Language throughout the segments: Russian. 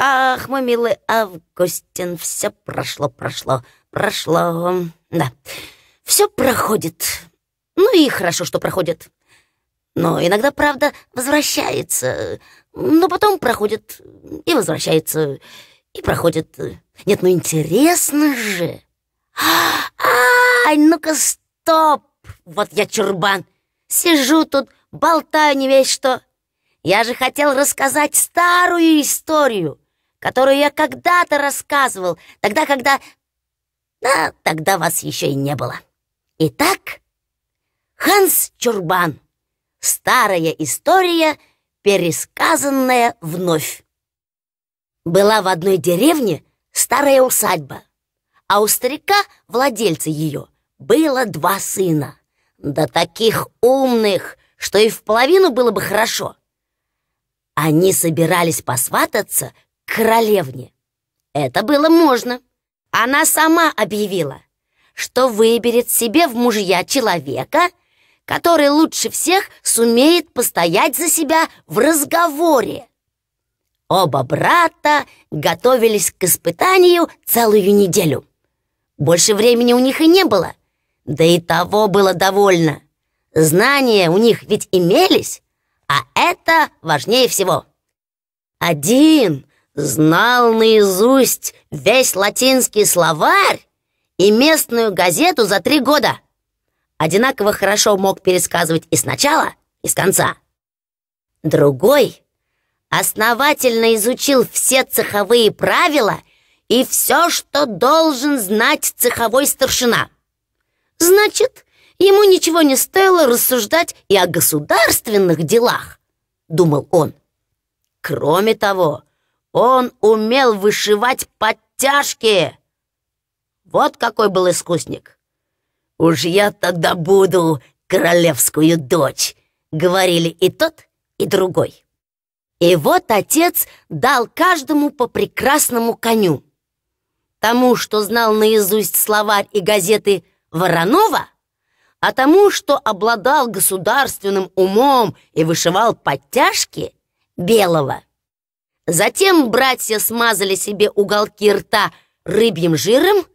Ах, мой милый Августин, все прошло, прошло, прошло. Да, все проходит. Ну и хорошо, что проходит. Но иногда, правда, возвращается. Но потом проходит и возвращается, и проходит. Нет, ну интересно же. Ай, ну-ка, стоп! Вот я чурбан. Сижу тут, болтаю не весь что. Я же хотел рассказать старую историю которую я когда-то рассказывал, тогда, когда... Да, тогда вас еще и не было. Итак, Ханс Чурбан. Старая история, пересказанная вновь. Была в одной деревне старая усадьба, а у старика, владельца ее, было два сына. Да таких умных, что и в половину было бы хорошо. Они собирались посвататься королевне. Это было можно. Она сама объявила, что выберет себе в мужья человека, который лучше всех сумеет постоять за себя в разговоре. Оба брата готовились к испытанию целую неделю. Больше времени у них и не было, да и того было довольно. Знания у них ведь имелись, а это важнее всего. Один знал наизусть весь латинский словарь и местную газету за три года. Одинаково хорошо мог пересказывать и с начала, и с конца. Другой основательно изучил все цеховые правила и все, что должен знать цеховой старшина. Значит, ему ничего не стоило рассуждать и о государственных делах, думал он. Кроме того, он умел вышивать подтяжки. Вот какой был искусник. «Уж я тогда буду королевскую дочь», — говорили и тот, и другой. И вот отец дал каждому по прекрасному коню. Тому, что знал наизусть словарь и газеты Воронова, а тому, что обладал государственным умом и вышивал подтяжки, Белого — Затем братья смазали себе уголки рта рыбьим жиром,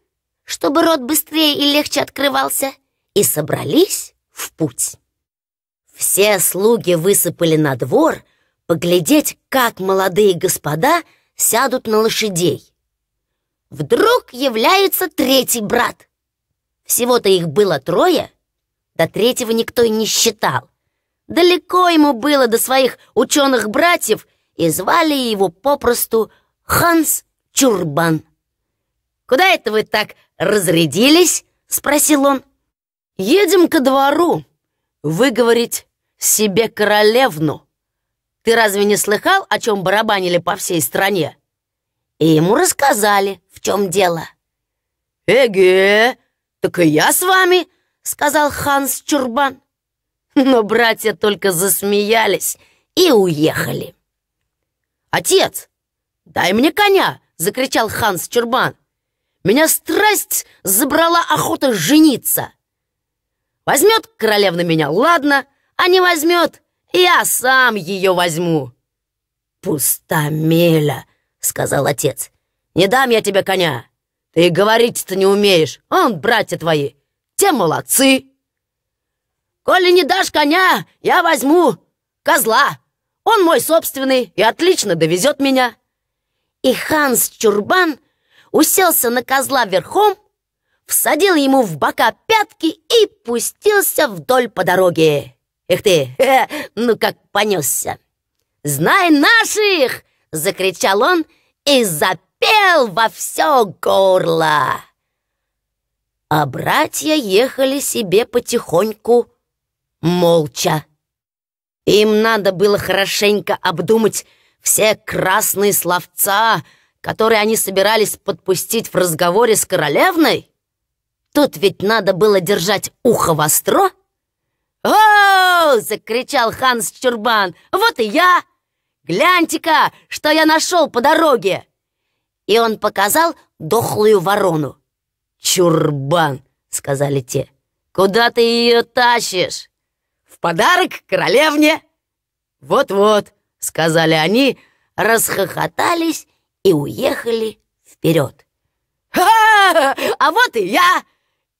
чтобы рот быстрее и легче открывался, и собрались в путь. Все слуги высыпали на двор поглядеть, как молодые господа сядут на лошадей. Вдруг является третий брат. Всего-то их было трое, до третьего никто и не считал. Далеко ему было до своих ученых братьев и звали его попросту Ханс Чурбан. «Куда это вы так разрядились?» — спросил он. «Едем ко двору выговорить себе королевну. Ты разве не слыхал, о чем барабанили по всей стране?» И ему рассказали, в чем дело. «Эге, так и я с вами!» — сказал Ханс Чурбан. Но братья только засмеялись и уехали. «Отец, дай мне коня!» — закричал Ханс Чурбан. «Меня страсть забрала охота жениться!» «Возьмет королевна меня, ладно, а не возьмет, я сам ее возьму!» «Пустомеля!» — сказал отец. «Не дам я тебе коня! Ты говорить-то не умеешь, он братья твои, те молодцы!» «Коли не дашь коня, я возьму козла!» Он мой собственный и отлично довезет меня». И Ханс Чурбан уселся на козла верхом, всадил ему в бока пятки и пустился вдоль по дороге. «Эх ты, э, ну как понесся!» «Знай наших!» — закричал он и запел во все горло. А братья ехали себе потихоньку, молча. Им надо было хорошенько обдумать все красные словца, которые они собирались подпустить в разговоре с королевной. Тут ведь надо было держать ухо востро. «О!» — закричал Ханс Чурбан. «Вот и я! Гляньте-ка, что я нашел по дороге!» И он показал дохлую ворону. «Чурбан!» — сказали те. «Куда ты ее тащишь?» подарок королевне!» «Вот-вот», — сказали они, расхохотались и уехали вперед. «Ха! -ха! А вот и я!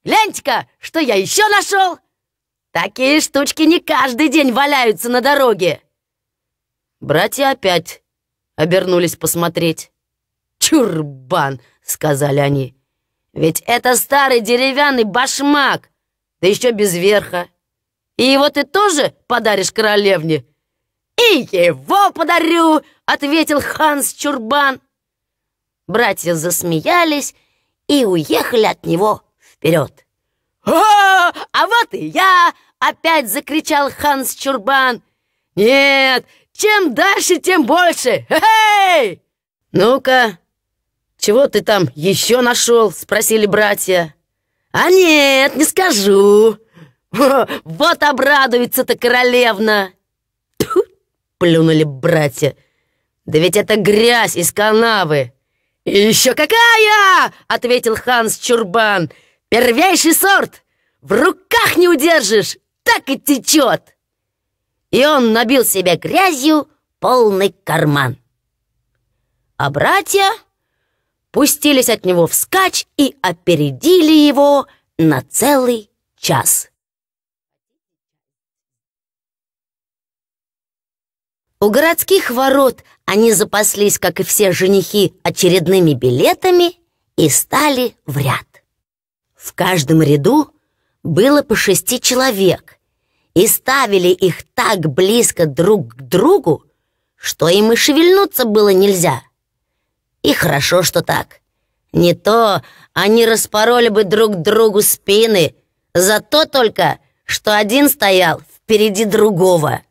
Гляньте-ка, что я еще нашел! Такие штучки не каждый день валяются на дороге!» Братья опять обернулись посмотреть. «Чурбан!» — сказали они. «Ведь это старый деревянный башмак, да еще без верха!» И его ты тоже подаришь королевне?» «И его подарю!» — ответил Ханс Чурбан. Братья засмеялись и уехали от него вперед. «О, а вот и я!» — опять закричал Ханс Чурбан. «Нет, чем дальше, тем больше! Эй!» «Ну-ка, чего ты там еще нашел?» — спросили братья. «А нет, не скажу!» Вот обрадуется-то королевна!» Тьфу, Плюнули братья. «Да ведь это грязь из канавы!» «И еще какая!» — ответил Ханс Чурбан. «Первейший сорт! В руках не удержишь! Так и течет!» И он набил себе грязью полный карман. А братья пустились от него вскачь и опередили его на целый час. У городских ворот они запаслись, как и все женихи, очередными билетами и стали в ряд. В каждом ряду было по шести человек, и ставили их так близко друг к другу, что им и шевельнуться было нельзя. И хорошо, что так. Не то они распороли бы друг другу спины, за то только, что один стоял впереди другого.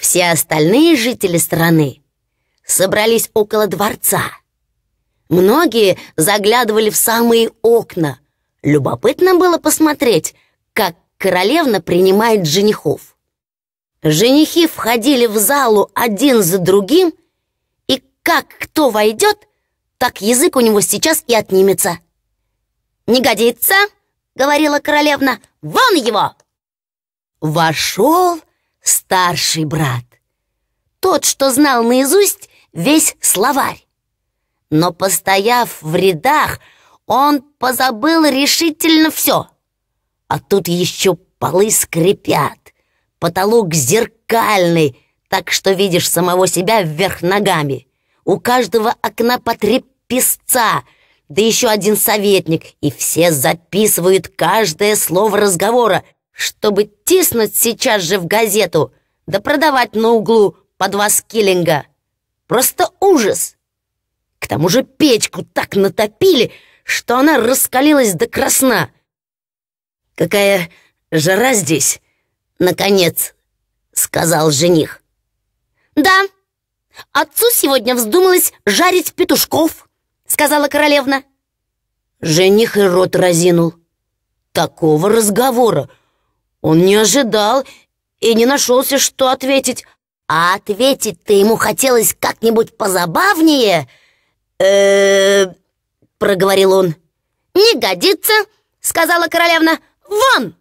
Все остальные жители страны собрались около дворца. Многие заглядывали в самые окна. Любопытно было посмотреть, как королевна принимает женихов. Женихи входили в залу один за другим, и как кто войдет, так язык у него сейчас и отнимется. «Не годится!» — говорила королевна. «Вон его!» Вошел старший брат. Тот, что знал наизусть весь словарь. Но, постояв в рядах, он позабыл решительно все. А тут еще полы скрипят, потолок зеркальный, так что видишь самого себя вверх ногами. У каждого окна по три песца, да еще один советник, и все записывают каждое слово разговора — чтобы тиснуть сейчас же в газету, да продавать на углу по два скиллинга. Просто ужас! К тому же печку так натопили, что она раскалилась до красна. «Какая жара здесь, наконец!» — сказал жених. «Да, отцу сегодня вздумалось жарить петушков», — сказала королевна. Жених и рот разинул. Такого разговора он не ожидал и не нашелся, что ответить. А ответить-то ему хотелось как-нибудь позабавнее. э проговорил он. «Не годится», — сказала королевна. «Вон!»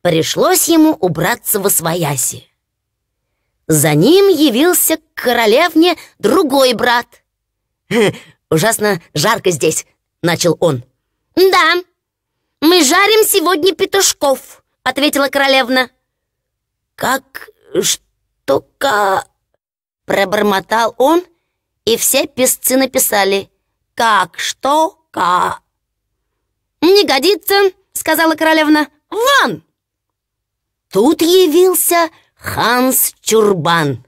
Пришлось ему убраться во свояси. За ним явился к королевне другой брат. Э, «Ужасно жарко здесь», — начал он. «Да», «Мы жарим сегодня петушков», — ответила королевна. «Как штука...» — пробормотал он, и все песцы написали «Как штука...» «Не годится», — сказала королевна. «Ван!» Тут явился Ханс Чурбан.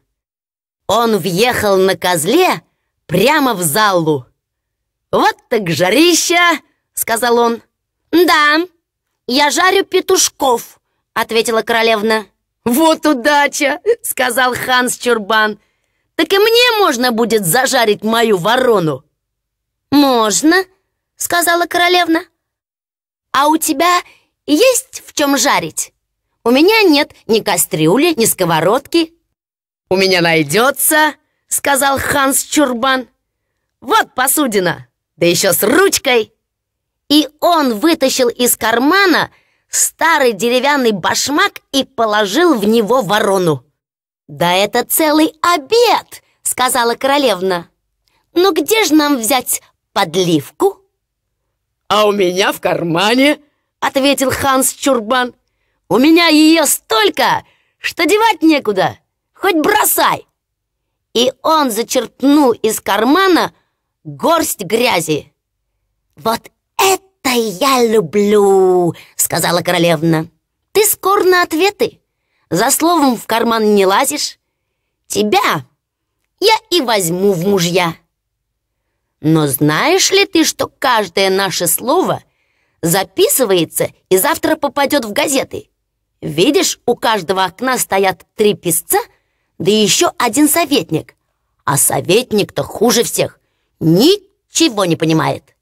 Он въехал на козле прямо в залу. «Вот так жарища!» — сказал он. «Да, я жарю петушков», — ответила королевна. «Вот удача!» — сказал Ханс Чурбан. «Так и мне можно будет зажарить мою ворону!» «Можно!» — сказала королевна. «А у тебя есть в чем жарить? У меня нет ни кастрюли, ни сковородки». «У меня найдется!» — сказал Ханс Чурбан. «Вот посудина! Да еще с ручкой!» и он вытащил из кармана старый деревянный башмак и положил в него ворону. «Да это целый обед!» — сказала королевна. «Ну где же нам взять подливку?» «А у меня в кармане!» — ответил Ханс Чурбан. «У меня ее столько, что девать некуда! Хоть бросай!» И он зачерпнул из кармана горсть грязи. «Вот «Это я люблю!» — сказала королевна. «Ты скор на ответы, за словом в карман не лазишь. Тебя я и возьму в мужья». «Но знаешь ли ты, что каждое наше слово записывается и завтра попадет в газеты? Видишь, у каждого окна стоят три писца, да еще один советник. А советник-то хуже всех, ничего не понимает».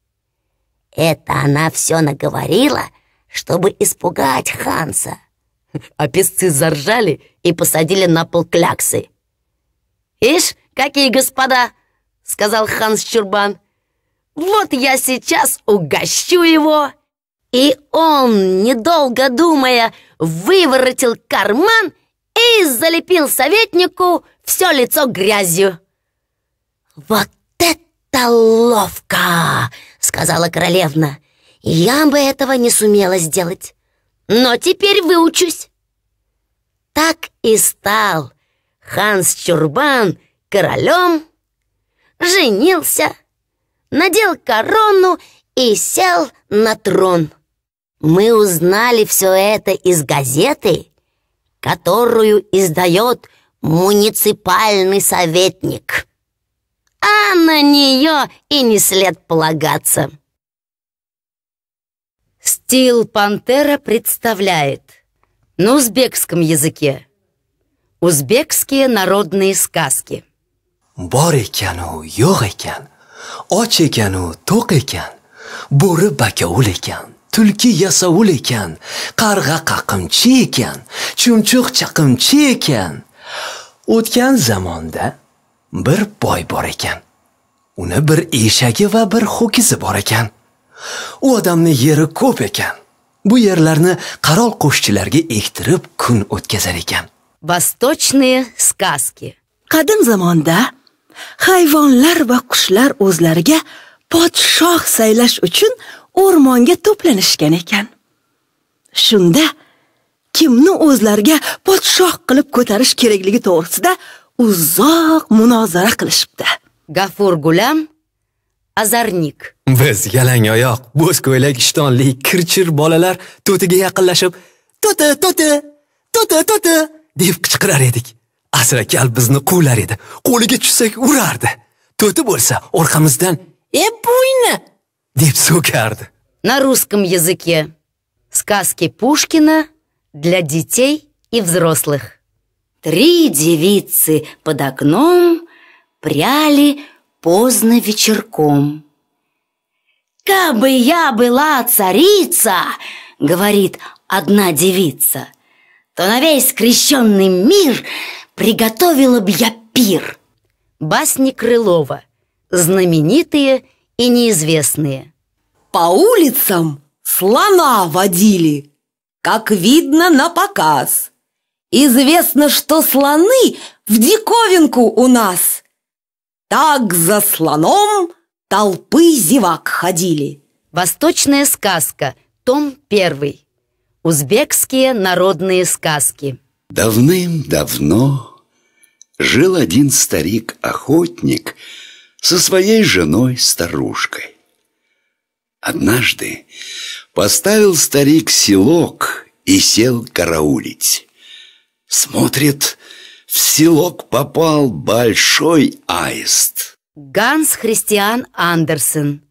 Это она все наговорила, чтобы испугать Ханса. А песцы заржали и посадили на пол кляксы. «Ишь, какие господа!» — сказал Ханс Чурбан. «Вот я сейчас угощу его!» И он, недолго думая, выворотил карман и залепил советнику все лицо грязью. «Вот это ловко!» сказала королевна. «Я бы этого не сумела сделать, но теперь выучусь». Так и стал Ханс Чурбан королем, женился, надел корону и сел на трон. Мы узнали все это из газеты, которую издает муниципальный советник а на нее и не след полагаться. Стил Пантера представляет на узбекском языке узбекские народные сказки. Борикяну, йогикян, очикяну, токикян, буры бакеуликян. tulki yasovul ekan qarg'a qaqimchi ekan chumchuq chaqimchi ekan o'tgan zamonda bir boy bor ekan. Uni bir eshagi va bir ho'kizi bor ekan. U odamni yeri ko'p ekan. Bu yerlarni qarol qo'shchilarga ektirib kun o'tkazar ekan. Vostochnye skazki. Qadim zamonda hayvonlar va qushlar o'zlariga podshoh saylash uchun o'rmonga to'planishgan ekan. Shunda kimni o'zlariga podshoh qilib ko'tarish kerakligi to'g'risida uzoq munozara qilishibdi gafur gulam azarnik biz yalang oyoq bo'z ko'ylak ishtonli kirchir bolalar to'tiga yaqinlashib to'ti to'ti to'ti to'ti deb qichqirar edik asra kal bizni quvlar edi qo'liga tushsak urardi to'ti bo'lsa orqamizdan e buyni deb so'kardi на русском языке сказки пушкина для детей и взрослых Три девицы под окном пряли поздно вечерком. «Кабы я была царица, — говорит одна девица, — то на весь крещенный мир приготовила б я пир». Басни Крылова. Знаменитые и неизвестные. По улицам слона водили, как видно на показ – Известно, что слоны в диковинку у нас. Так за слоном толпы зевак ходили. Восточная сказка, том первый. Узбекские народные сказки. Давным-давно жил один старик-охотник со своей женой-старушкой. Однажды поставил старик селок и сел караулить. Смотрит, в селок попал большой аист. Ганс Христиан Андерсен.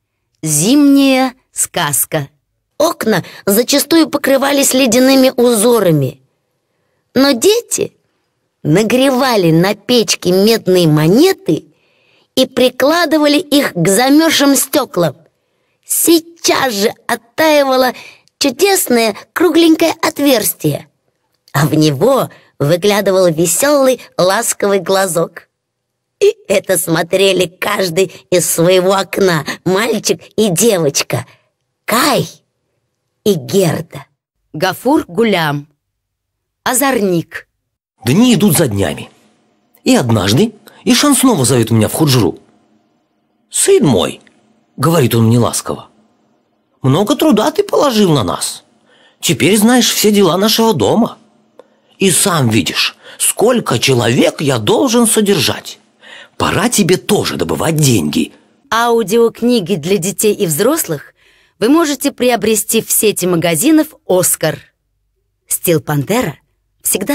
Зимняя сказка. Окна зачастую покрывались ледяными узорами. Но дети нагревали на печке медные монеты и прикладывали их к замерзшим стеклам. Сейчас же оттаивало чудесное кругленькое отверстие, а в него – выглядывал веселый ласковый глазок. И это смотрели каждый из своего окна, мальчик и девочка, Кай и Герда. Гафур Гулям, озорник. Дни идут за днями. И однажды Ишан снова зовет меня в худжру. «Сын мой», — говорит он мне ласково, — «много труда ты положил на нас. Теперь знаешь все дела нашего дома». И сам видишь, сколько человек я должен содержать. Пора тебе тоже добывать деньги. Аудиокниги для детей и взрослых вы можете приобрести в сети магазинов «Оскар». «Стил Пантера» всегда